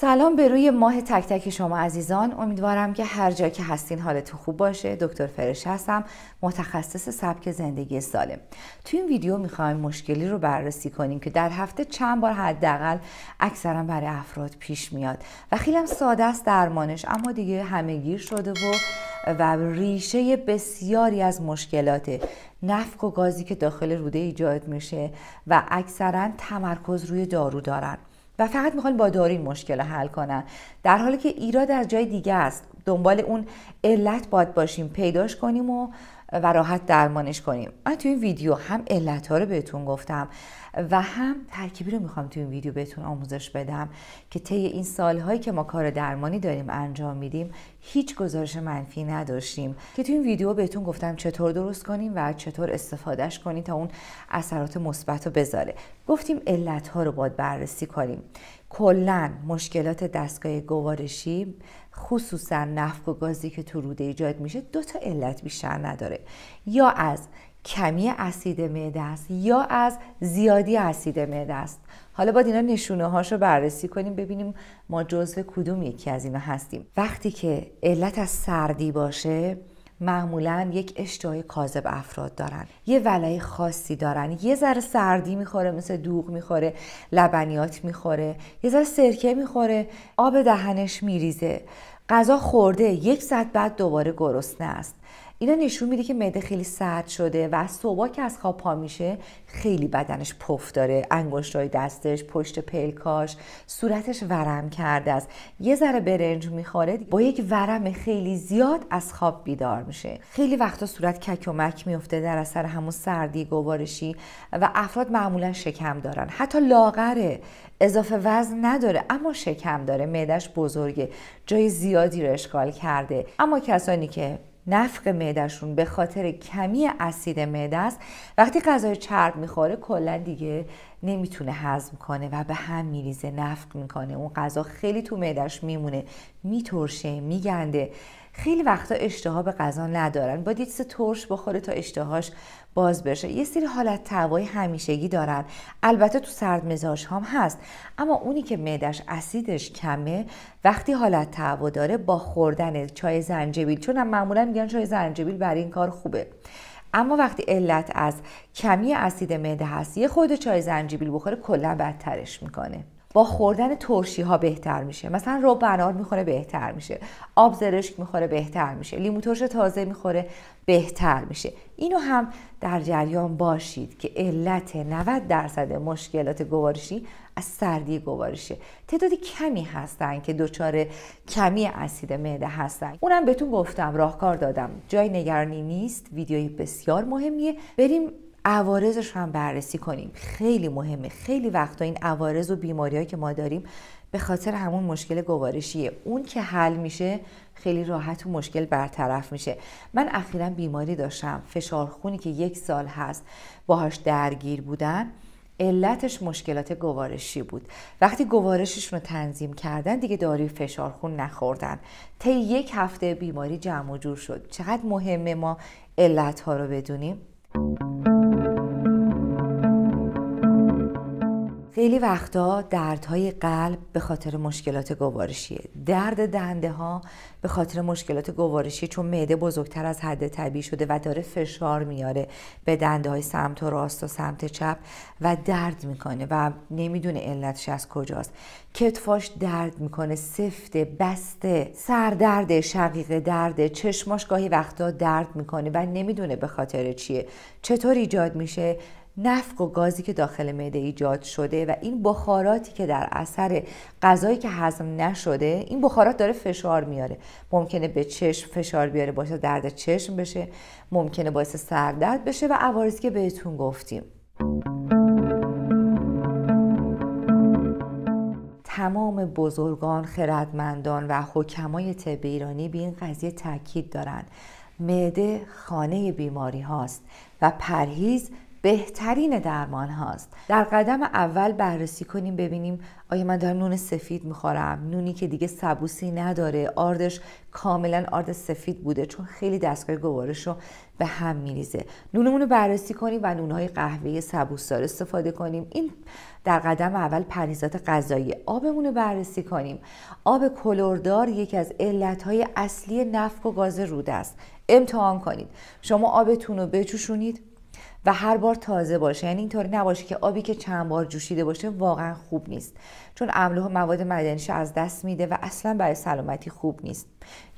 سلام به روی ماه تک تک شما عزیزان امیدوارم که هر جا که هستین حالتون خوب باشه دکتر فرش هستم متخصص سبک زندگی سالم تو این ویدیو میخوایم مشکلی رو بررسی کنیم که در هفته چند بار حداقل اکثرا برای افراد پیش میاد و خیلی ساده است درمانش اما دیگه گیر شده و و ریشه بسیاری از مشکلات نفک و گازی که داخل روده ایجاد میشه و اکثرا تمرکز روی دارو دارن و فقط میخوان با دارین مشکل حل کنن در حالی که ایراد از جای دیگه است دنبال اون علت باد باشیم پیداش کنیم و و راحت درمانش کنیم من تو این ویدیو هم علت ها رو بهتون گفتم و هم ترکیبی رو میخوام تو این ویدیو بهتون آموزش بدم که طی این سالهایی که ما کار درمانی داریم انجام میدیم هیچ گزارش منفی نداشتیم که تو این ویدیو بهتون گفتم چطور درست کنیم و چطور استفادهش کنیم تا اون اثرات مثبت رو بذاره گفتیم علت ها رو باید بررسی کنیم کلا مشکلات دستگاه گوارشی خصوصا نفق و گازی که تو روده ایجاد میشه دو تا علت بیشتر نداره یا از کمی اسید معده است یا از زیادی اسید معده است حالا باید اینا نشونه هاشو بررسی کنیم ببینیم ما جزو کدوم یکی از اینا هستیم وقتی که علت از سردی باشه معمولا یک اشتهای کاذب افراد دارن یه ولای خاصی دارن یه ذره سردی میخوره مثل دوغ میخوره لبنیات میخوره یه ذره سرکه میخوره آب دهنش میریزه غذا خورده یک ساعت بعد دوباره گرسنه است اینا نشون میده که معده خیلی سرد شده و صبح که از خواب پا میشه خیلی بدنش پف داره انگشتای دستش پشت پلکاش صورتش ورم کرده است یه ذره برنج میخوره با یک ورم خیلی زیاد از خواب بیدار میشه خیلی وقتا صورت کک و مک میفته در اثر همون سردی گوارشی و افراد معمولا شکم دارن حتی لاغره اضافه وزن نداره اما شکم داره معدهش بزرگه جای زیادی رو اشغال کرده اما کسانی که نفق معدهشون به خاطر کمی اسید معده است وقتی غذای چرب میخوره کلا دیگه نمیتونه هضم کنه و به هم میریزه نفق میکنه اون غذا خیلی تو معدهش میمونه میترشه میگنده خیلی وقتا اشتها به غذا ندارن با دیتس ترش بخوره تا اشتهاش باز بشه یه سری حالت تهوای همیشگی دارن البته تو سرد مزاج هم هست اما اونی که معدش اسیدش کمه وقتی حالت تهوا داره با خوردن چای زنجبیل چون هم معمولا میگن چای زنجبیل برای این کار خوبه اما وقتی علت از کمی اسید معده هست یه خود چای زنجبیل بخوره کلا بدترش میکنه با خوردن ترشی ها بهتر میشه مثلا رو بنار میخوره بهتر میشه آب زرشک میخوره بهتر میشه لیمو ترش تازه میخوره بهتر میشه اینو هم در جریان باشید که علت 90 درصد مشکلات گوارشی از سردی گوارشه تعداد کمی هستن که دچار کمی اسید معده هستن اونم بهتون گفتم راهکار دادم جای نگرانی نیست ویدیوی بسیار مهمیه بریم عوارضش هم بررسی کنیم خیلی مهمه خیلی وقتا این عوارض و بیماریهایی که ما داریم به خاطر همون مشکل گوارشیه اون که حل میشه خیلی راحت و مشکل برطرف میشه من اخیرا بیماری داشتم فشارخونی که یک سال هست باهاش درگیر بودن علتش مشکلات گوارشی بود وقتی گوارششون رو تنظیم کردن دیگه داروی فشارخون نخوردن طی یک هفته بیماری جمع و جور شد چقدر مهمه ما علتها رو بدونیم خیلی وقتا دردهای قلب به خاطر مشکلات گوارشیه درد دنده ها به خاطر مشکلات گوارشی چون معده بزرگتر از حد طبیعی شده و داره فشار میاره به دنده های سمت و راست و سمت چپ و درد میکنه و نمیدونه علتش از کجاست کتفاش درد میکنه سفت بسته سر درد درده درد چشماش گاهی وقتا درد میکنه و نمیدونه به خاطر چیه چطور ایجاد میشه نفق و گازی که داخل معده ایجاد شده و این بخاراتی که در اثر غذایی که هضم نشده این بخارات داره فشار میاره ممکنه به چشم فشار بیاره باشه درد چشم بشه ممکنه باعث سردرد بشه و عوارضی که بهتون گفتیم تمام بزرگان، خردمندان و حکمای طب ایرانی به این قضیه تاکید دارند. معده خانه بیماری هاست و پرهیز بهترین درمان هاست در قدم اول بررسی کنیم ببینیم آیا من دارم نون سفید میخورم نونی که دیگه سبوسی نداره آردش کاملا آرد سفید بوده چون خیلی دستگاه گوارش رو به هم میریزه نونمون رو بررسی کنیم و نونهای قهوه سبوسدار استفاده کنیم این در قدم اول پریزات غذایی آبمون رو بررسی کنیم آب کلوردار یکی از علتهای اصلی نفک و گاز روده است امتحان کنید شما آبتون رو بچوشونید و هر بار تازه باشه یعنی اینطوری نباشه که آبی که چند بار جوشیده باشه واقعا خوب نیست چون املاح مواد معدنیش از دست میده و اصلا برای سلامتی خوب نیست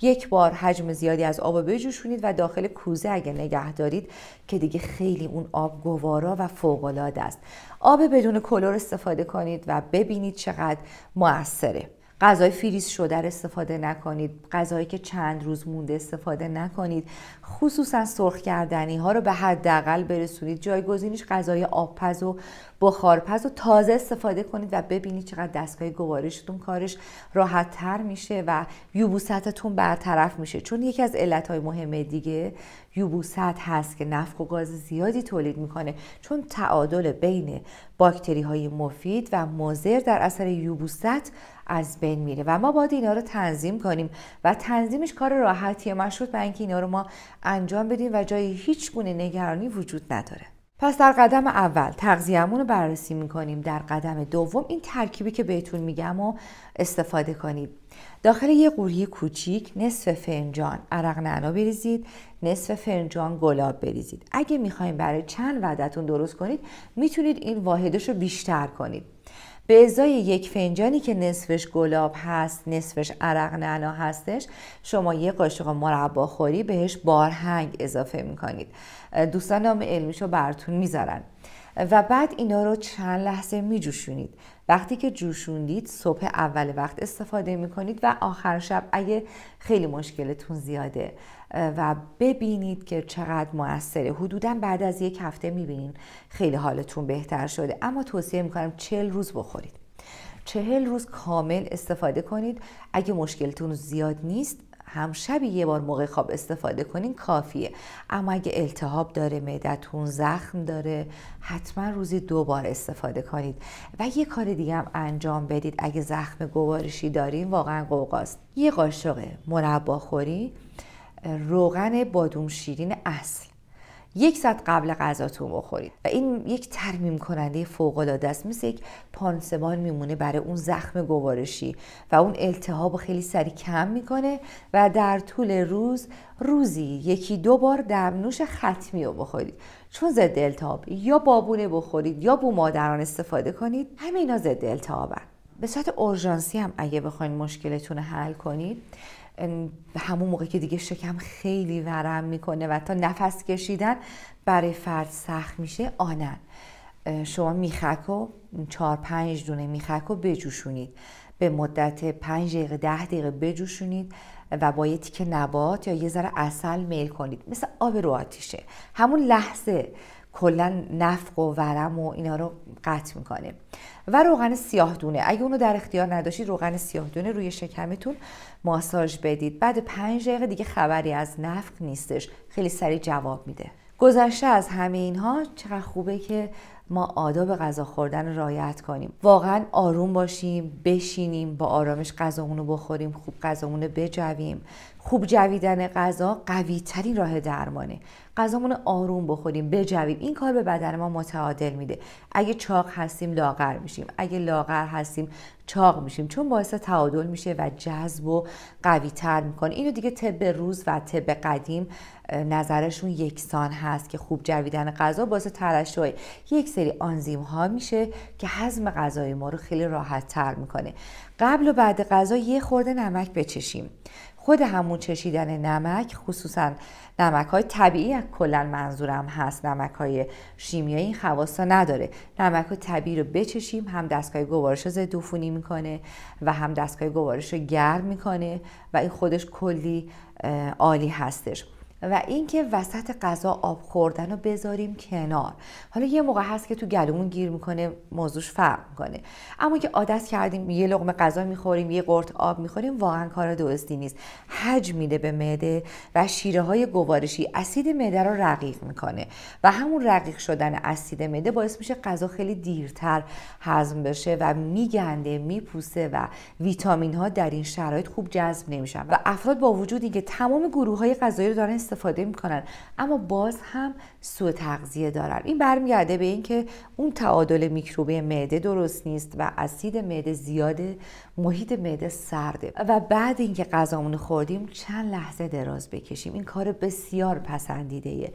یک بار حجم زیادی از آب بجوشونید و داخل کوزه اگر نگه دارید که دیگه خیلی اون آب گوارا و فوقالعاده است آب بدون کلور استفاده کنید و ببینید چقدر موثره غذای فریز شده استفاده نکنید غذایی که چند روز مونده استفاده نکنید خصوصا سرخ کردنی ها رو به حداقل برسونید جایگزینش غذای آبپز و بخارپز و تازه استفاده کنید و ببینید چقدر دستگاه گوارشتون کارش راحت تر میشه و یوبوستتون برطرف میشه چون یکی از علت های مهم دیگه یوبوست هست که نفق و گاز زیادی تولید میکنه چون تعادل بین باکتری های مفید و مضر در اثر یوبوست از بین میره و ما باید اینا رو تنظیم کنیم و تنظیمش کار راحتیه مشروط به اینکه اینا رو ما انجام بدیم و جای هیچ گونه نگرانی وجود نداره پس در قدم اول تغذیهمون رو بررسی میکنیم در قدم دوم این ترکیبی که بهتون میگم و استفاده کنید داخل یه قوری کوچیک نصف فنجان عرق نعنا بریزید نصف فنجان گلاب بریزید اگه میخوایم برای چند وعدتون درست کنید میتونید این واحدش رو بیشتر کنید به ازای یک فنجانی که نصفش گلاب هست نصفش عرق نعنا هستش شما یه قاشق مربا خوری بهش بارهنگ اضافه میکنید دوستان نام علمیشو براتون میذارن و بعد اینا رو چند لحظه میجوشونید وقتی که جوشوندید صبح اول وقت استفاده میکنید و آخر شب اگه خیلی مشکلتون زیاده و ببینید که چقدر موثره حدودا بعد از یک هفته میبینید خیلی حالتون بهتر شده اما توصیه میکنم چهل روز بخورید چهل روز کامل استفاده کنید اگه مشکلتون زیاد نیست هم شبی یه بار موقع خواب استفاده کنین کافیه اما اگه التهاب داره معدتون زخم داره حتما روزی دو بار استفاده کنید و یه کار دیگه هم انجام بدید اگه زخم گوارشی دارین واقعا قوقاست یه قاشق مربا خوری روغن بادوم شیرین اصل یک ساعت قبل غذاتون بخورید و این یک ترمیم کننده فوق العاده است مثل یک پانسمان میمونه برای اون زخم گوارشی و اون التهاب خیلی سری کم میکنه و در طول روز روزی یکی دو بار دمنوش ختمی رو بخورید چون ضد التهاب یا بابونه بخورید یا بو مادران استفاده کنید همه اینا ضد التهابن به صورت اورژانسی هم اگه بخواید مشکلتون رو حل کنید همون موقع که دیگه شکم خیلی ورم میکنه و تا نفس کشیدن برای فرد سخت میشه آنن شما میخک و چهار پنج دونه میخک و بجوشونید به مدت پنج دقیقه ده دقیقه بجوشونید و با یه تیک نبات یا یه ذره اصل میل کنید مثل آب رو آتیشه همون لحظه کلا نفق و ورم و اینا رو قطع میکنه و روغن سیاه دونه اگه اونو در اختیار نداشتید روغن سیاه دونه روی شکمتون ماساژ بدید بعد پنج دقیقه دیگه خبری از نفق نیستش خیلی سریع جواب میده گذشته از همه اینها چقدر خوبه که ما آداب غذا خوردن رو رعایت کنیم واقعا آروم باشیم بشینیم با آرامش غذامون رو بخوریم خوب غذامون رو بجویم خوب جویدن غذا قوی ترین راه درمانه غذامون آروم بخوریم بجویم این کار به بدن ما متعادل میده اگه چاق هستیم لاغر میشیم اگه لاغر هستیم چاق میشیم چون باعث تعادل میشه و جذب و قوی تر میکنه اینو دیگه طب روز و طب قدیم نظرشون یکسان هست که خوب جویدن غذا باعث ترشح یک سری آنزیم ها میشه که هضم غذای ما رو خیلی راحت تر میکنه قبل و بعد غذا یه خورده نمک بچشیم خود همون چشیدن نمک خصوصا نمک های طبیعی کلا منظورم هست نمک های شیمیایی این ها نداره نمک های طبیعی رو بچشیم هم دستگاه گوارش رو ضد عفونی میکنه و هم دستگاه گوارش رو گرم میکنه و این خودش کلی عالی هستش و اینکه وسط غذا آب خوردن رو بذاریم کنار حالا یه موقع هست که تو گلومون گیر میکنه موضوعش فرق میکنه اما که عادت کردیم یه لقمه غذا میخوریم یه قرط آب میخوریم واقعا کار درستی نیست حجم میده به معده و شیره های گوارشی اسید معده رو رقیق میکنه و همون رقیق شدن اسید معده باعث میشه غذا خیلی دیرتر هضم بشه و میگنده میپوسه و ویتامین ها در این شرایط خوب جذب نمیشن و افراد با وجود اینکه تمام گروه های غذایی رو دارن استفاده میکنن اما باز هم سوء تغذیه دارن این برمیگرده به اینکه اون تعادل میکروبی معده درست نیست و اسید معده زیاده محیط معده سرده و بعد اینکه غذامون خوردیم چند لحظه دراز بکشیم این کار بسیار پسندیده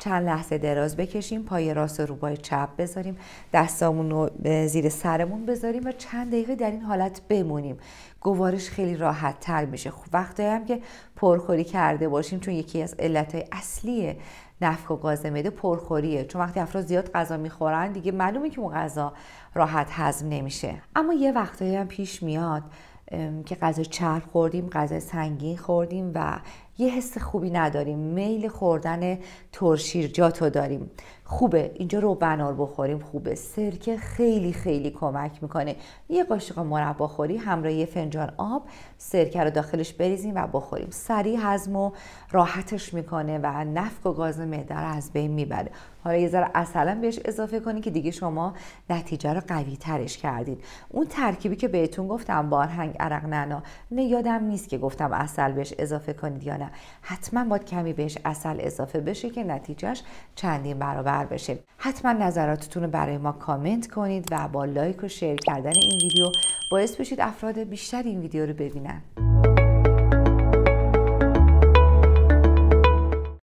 چند لحظه دراز بکشیم پای راست رو پای چپ بذاریم دستامون رو زیر سرمون بذاریم و چند دقیقه در این حالت بمونیم گوارش خیلی راحت تر میشه خب، وقتی هم که پرخوری کرده باشیم چون یکی از علتهای اصلی نفخ و گاز معده پرخوریه چون وقتی افراد زیاد غذا میخورن دیگه معلومه که اون غذا راحت هضم نمیشه اما یه وقتایی هم پیش میاد که غذا چرب خوردیم غذا سنگین خوردیم و یه حس خوبی نداریم میل خوردن جاتو داریم خوبه اینجا رو بنار بخوریم خوبه سرکه خیلی خیلی کمک میکنه یه قاشق مربا خوری همراه یه فنجان آب سرکه رو داخلش بریزیم و بخوریم سریع هضم و راحتش میکنه و نفک و گاز معده رو از بین میبره حالا یه ذره اصلا بهش اضافه کنید که دیگه شما نتیجه رو قوی ترش کردید اون ترکیبی که بهتون گفتم بارهنگ عرق نعنا نه یادم نیست که گفتم اصل بهش اضافه کنید یا نه حتما باید کمی بهش اصل اضافه بشه که نتیجهش چندین برابر بشه حتما نظراتتون رو برای ما کامنت کنید و با لایک و شیر کردن این ویدیو باعث بشید افراد بیشتر این ویدیو رو ببینن